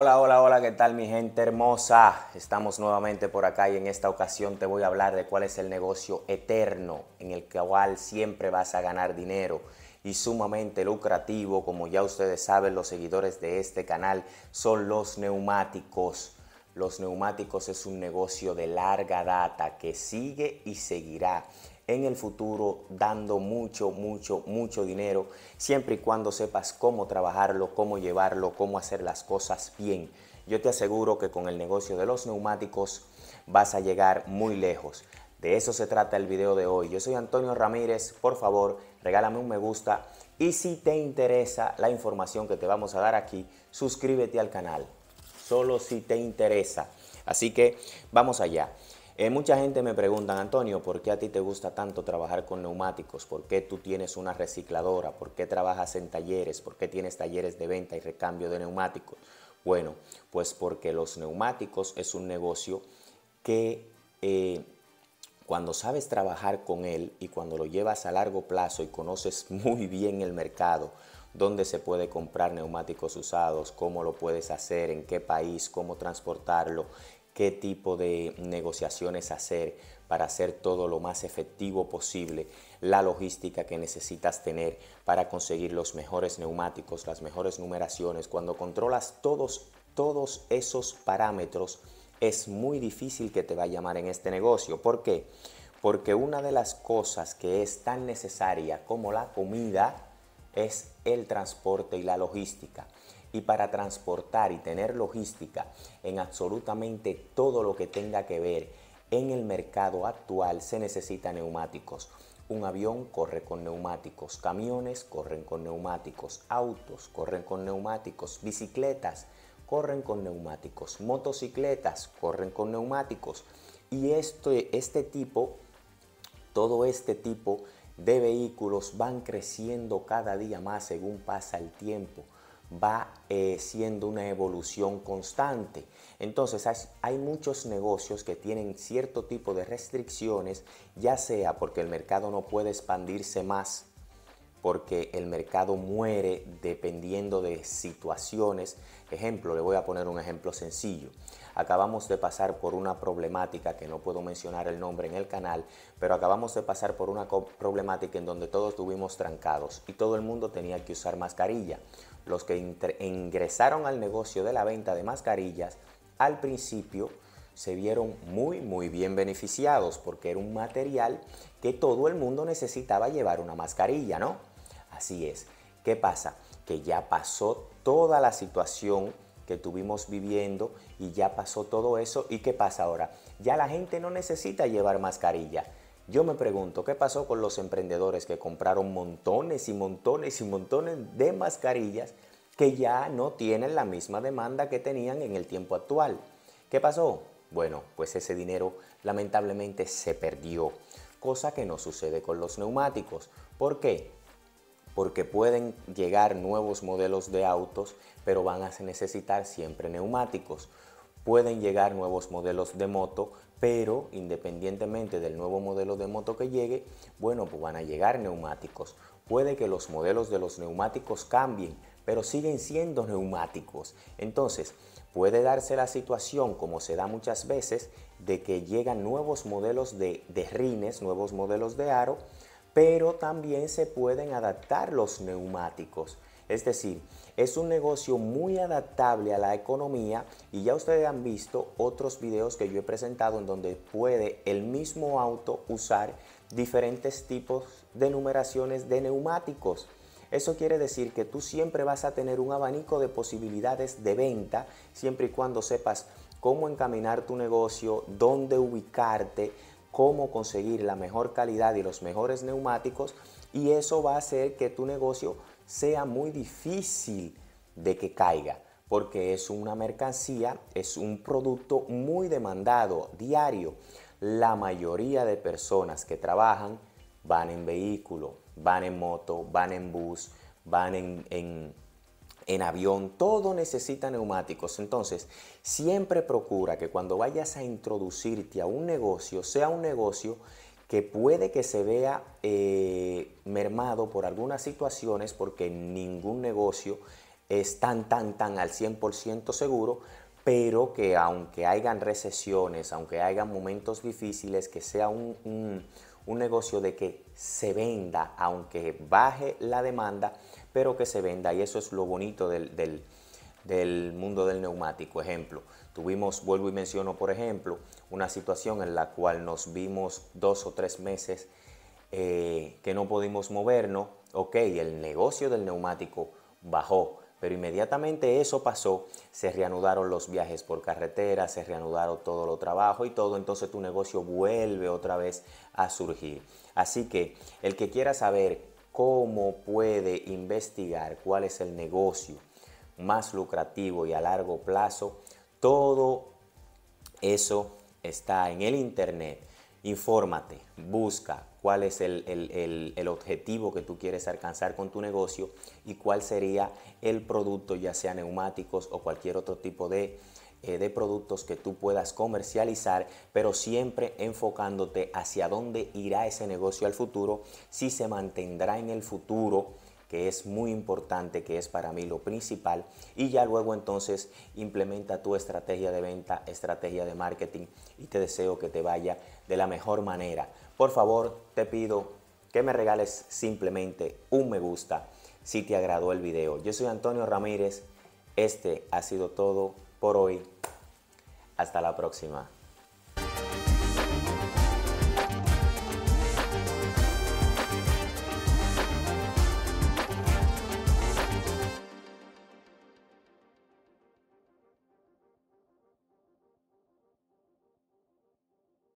Hola, hola, hola, ¿qué tal mi gente hermosa? Estamos nuevamente por acá y en esta ocasión te voy a hablar de cuál es el negocio eterno en el cual siempre vas a ganar dinero y sumamente lucrativo, como ya ustedes saben los seguidores de este canal, son los neumáticos. Los neumáticos es un negocio de larga data que sigue y seguirá en el futuro dando mucho, mucho, mucho dinero, siempre y cuando sepas cómo trabajarlo, cómo llevarlo, cómo hacer las cosas bien. Yo te aseguro que con el negocio de los neumáticos vas a llegar muy lejos. De eso se trata el video de hoy. Yo soy Antonio Ramírez, por favor, regálame un me gusta y si te interesa la información que te vamos a dar aquí, suscríbete al canal. Solo si te interesa. Así que vamos allá. Eh, mucha gente me pregunta, Antonio, ¿por qué a ti te gusta tanto trabajar con neumáticos? ¿Por qué tú tienes una recicladora? ¿Por qué trabajas en talleres? ¿Por qué tienes talleres de venta y recambio de neumáticos? Bueno, pues porque los neumáticos es un negocio que eh, cuando sabes trabajar con él y cuando lo llevas a largo plazo y conoces muy bien el mercado, dónde se puede comprar neumáticos usados, cómo lo puedes hacer, en qué país, cómo transportarlo, qué tipo de negociaciones hacer para hacer todo lo más efectivo posible, la logística que necesitas tener para conseguir los mejores neumáticos, las mejores numeraciones. Cuando controlas todos, todos esos parámetros, es muy difícil que te vaya llamar en este negocio. ¿Por qué? Porque una de las cosas que es tan necesaria como la comida, es el transporte y la logística. Y para transportar y tener logística en absolutamente todo lo que tenga que ver en el mercado actual se necesitan neumáticos. Un avión corre con neumáticos, camiones corren con neumáticos, autos corren con neumáticos, bicicletas corren con neumáticos, motocicletas corren con neumáticos. Y este, este tipo, todo este tipo de vehículos van creciendo cada día más según pasa el tiempo va eh, siendo una evolución constante. Entonces hay, muchos negocios que tienen cierto tipo de restricciones, ya sea porque el mercado no puede expandirse más porque el mercado muere dependiendo de situaciones. Ejemplo, le voy a poner un ejemplo sencillo. Acabamos de pasar por una problemática que no puedo mencionar el nombre en el canal, pero acabamos de pasar por una problemática en donde todos estuvimos trancados y todo el mundo tenía que usar mascarilla. Los que ingresaron al negocio de la venta de mascarillas al principio se vieron muy muy bien beneficiados porque era un material que todo el mundo necesitaba llevar una mascarilla, ¿no? Así es. ¿Qué pasa? Que ya pasó toda la situación que tuvimos viviendo y ya pasó todo eso. ¿Y qué pasa ahora? Ya la gente no necesita llevar mascarilla. Yo me pregunto, ¿qué pasó con los emprendedores que compraron montones y montones y montones de mascarillas que ya no tienen la misma demanda que tenían en el tiempo actual? ¿Qué pasó? Bueno, pues ese dinero lamentablemente se perdió, cosa que no sucede con los neumáticos. ¿Por qué? porque pueden llegar nuevos modelos de autos, pero van a necesitar siempre neumáticos. Pueden llegar nuevos modelos de moto, pero independientemente del nuevo modelo de moto que llegue, bueno, pues van a llegar neumáticos. Puede que los modelos de los neumáticos cambien, pero siguen siendo neumáticos. Entonces, puede darse la situación, como se da muchas veces, de que llegan nuevos modelos de, de rines, nuevos modelos de aro, pero también se pueden adaptar los neumáticos. Es decir, es un negocio muy adaptable a la economía y ya ustedes han visto otros videos que yo he presentado en donde puede el mismo auto usar diferentes tipos de numeraciones de neumáticos. Eso quiere decir que tú siempre vas a tener un abanico de posibilidades de venta siempre y cuando sepas cómo encaminar tu negocio, dónde ubicarte, cómo conseguir la mejor calidad y los mejores neumáticos y eso va a hacer que tu negocio sea muy difícil de que caiga porque es una mercancía, es un producto muy demandado diario. La mayoría de personas que trabajan van en vehículo, van en moto, van en bus, van en, en en avión, todo necesita neumáticos. Entonces, siempre procura que cuando vayas a introducirte a un negocio, sea un negocio que puede que se vea eh, mermado por algunas situaciones, porque ningún negocio es tan, tan, tan al 100% seguro, pero que aunque hayan recesiones, aunque hayan momentos difíciles, que sea un un negocio de que se venda, aunque baje la demanda, pero que se venda. Y eso es lo bonito del, mundo del neumático. Ejemplo, tuvimos, vuelvo y menciono, por ejemplo, una situación en la cual nos vimos dos o tres meses eh, que no pudimos movernos. Ok, el negocio del neumático bajó, pero inmediatamente eso pasó, se reanudaron los viajes por carretera, se reanudaron todo lo trabajo y todo, entonces tu negocio vuelve otra vez a surgir. Así que el que quiera saber cómo puede investigar cuál es el negocio más lucrativo y a largo plazo, todo eso está en el internet. Infórmate, busca, cuál es el, objetivo que tú quieres alcanzar con tu negocio y cuál sería el producto, ya sea neumáticos o cualquier otro tipo de eh, productos que tú puedas comercializar, pero siempre enfocándote hacia dónde irá ese negocio al futuro, si se mantendrá en el futuro que es muy importante, que es para mí lo principal, y ya luego entonces implementa tu estrategia de venta, estrategia de marketing, y te deseo que te vaya de la mejor manera. Por favor, te pido que me regales simplemente un me gusta si te agradó el video. Yo soy Antonio Ramírez, este ha sido todo por hoy. Hasta la próxima.